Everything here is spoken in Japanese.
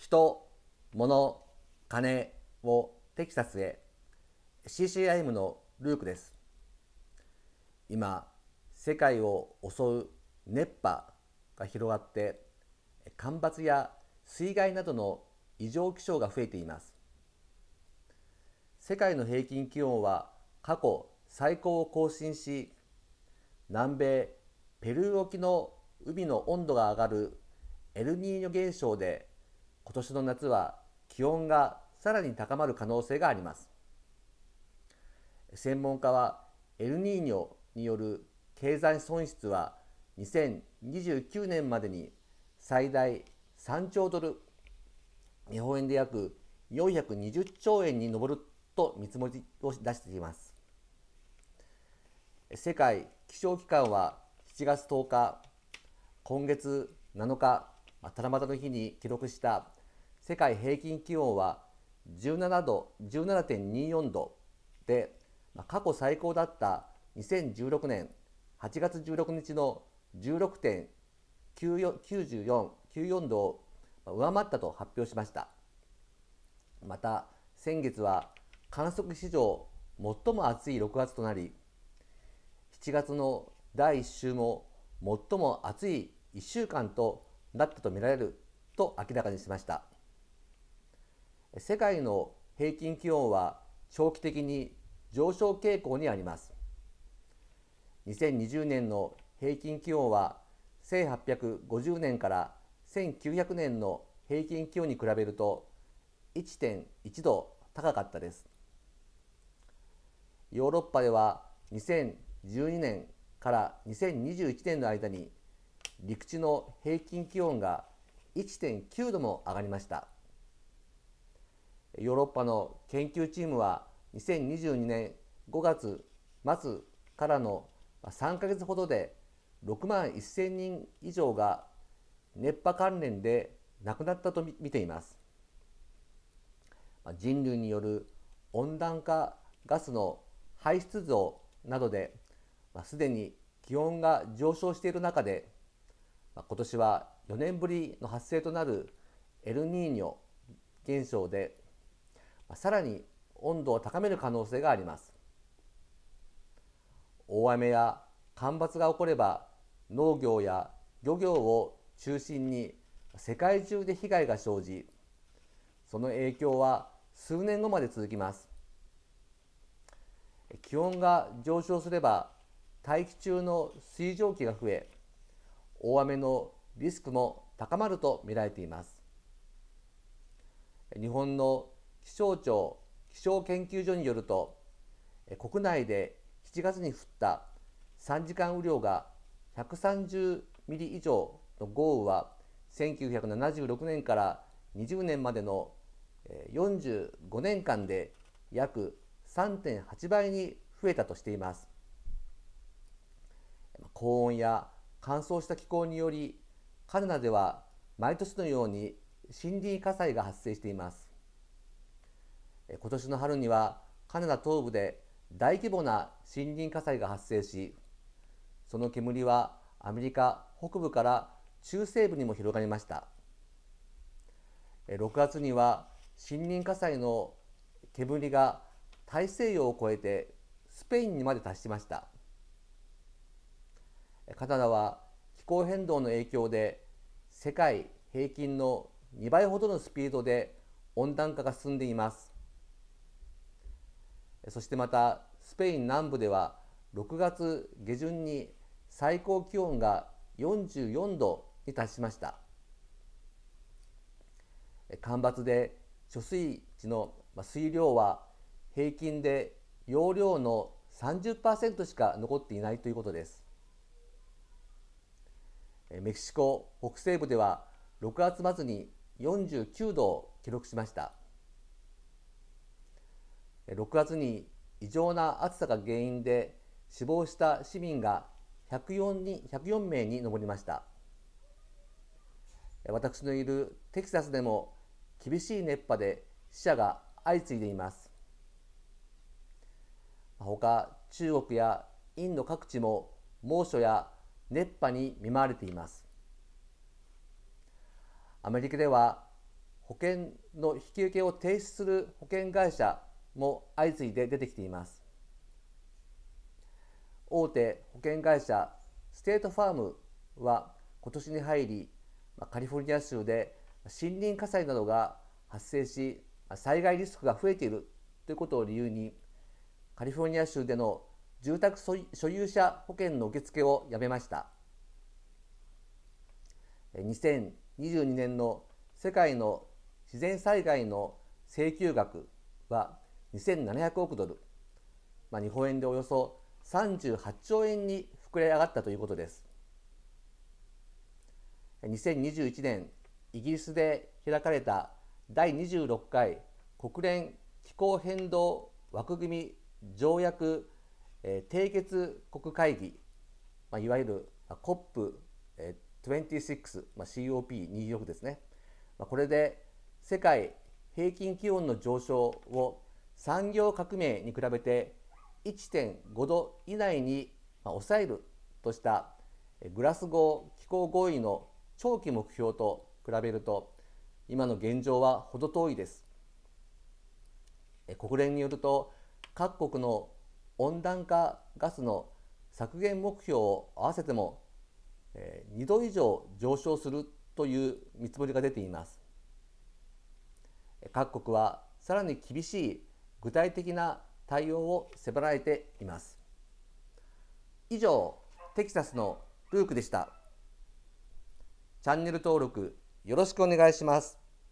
人、物、金をテキサスへ CCM のルークです。今、世界を襲う熱波が広がって干ばつや水害などの異常気象が増えています世界の平均気温は過去最高を更新し南米ペルー沖の海の温度が上がるエルニーニョ現象で今年の夏は気温がさらに高まる可能性があります専門家はエルニーニョによる経済損失は2029年までに最大3兆ドル日本円で約420兆円に上ると見積もりを出しています世界気象機関は7月10日今月7日七夕の日に記録した世界平均気温は17度17.24度で過去最高だった2016年8月16日の16.9494度を上回ったと発表しましたまた先月は観測史上最も暑い6月となり7月の第1週も最も暑い1週間となったとみられると明らかにしました。世界の平均気温は長期的に上昇傾向にあります2020年の平均気温は1850年から1900年の平均気温に比べると1.1度高かったですヨーロッパでは2012年から2021年の間に陸地の平均気温が1.9度も上がりました。ヨーロッパの研究チームは2022年5月末からの3ヶ月ほどで6万1000人以上が熱波関連で亡くなったと見ています人類による温暖化ガスの排出増などで、まあ、すでに気温が上昇している中で、まあ、今年は4年ぶりの発生となるエルニーニョ現象でさらに温度を高める可能性があります大雨や干ばつが起これば農業や漁業を中心に世界中で被害が生じその影響は数年後まで続きます気温が上昇すれば大気中の水蒸気が増え大雨のリスクも高まると見られています日本の気象庁気象研究所によると国内で7月に降った3時間雨量が130ミリ以上の豪雨は1976年から20年までの45年間で約3.8倍に増えたとしています高温や乾燥した気候によりカナダでは毎年のように森林火災が発生しています今年の春にはカナダ東部で大規模な森林火災が発生しその煙はアメリカ北部から中西部にも広がりました6月には森林火災の煙が大西洋を越えてスペインにまで達しましたカナダは気候変動の影響で世界平均の2倍ほどのスピードで温暖化が進んでいますそしてまたスペイン南部では6月下旬に最高気温が44度に達しました干ばつで貯水池の水量は平均で容量の30%しか残っていないということですメキシコ北西部では6月末に49度を記録しました6月に異常な暑さが原因で死亡した市民が 104, に104名に上りました私のいるテキサスでも厳しい熱波で死者が相次いでいます他中国やインド各地も猛暑や熱波に見舞われていますアメリカでは保険の引き受けを停止する保険会社も相次いで出てきています大手保険会社ステートファームは今年に入りカリフォルニア州で森林火災などが発生し災害リスクが増えているということを理由にカリフォルニア州での住宅所有者保険の受付をやめました2022年の世界の自然災害の請求額は2700億ドル、まあ、日本円でおよそ38兆円に膨れ上がったということです2021年イギリスで開かれた第26回国連気候変動枠組み条約、えー、締結国会議、まあ、いわゆる COP26、えーまあ、COP26 ですね、まあ、これで世界平均気温の上昇を産業革命に比べて1.5度以内に抑えるとしたグラスゴー気候合意の長期目標と比べると今の現状は程遠いです国連によると各国の温暖化ガスの削減目標を合わせても2度以上上昇するという見積もりが出ています各国はさらに厳しい具体的な対応を迫られています以上テキサスのルークでしたチャンネル登録よろしくお願いします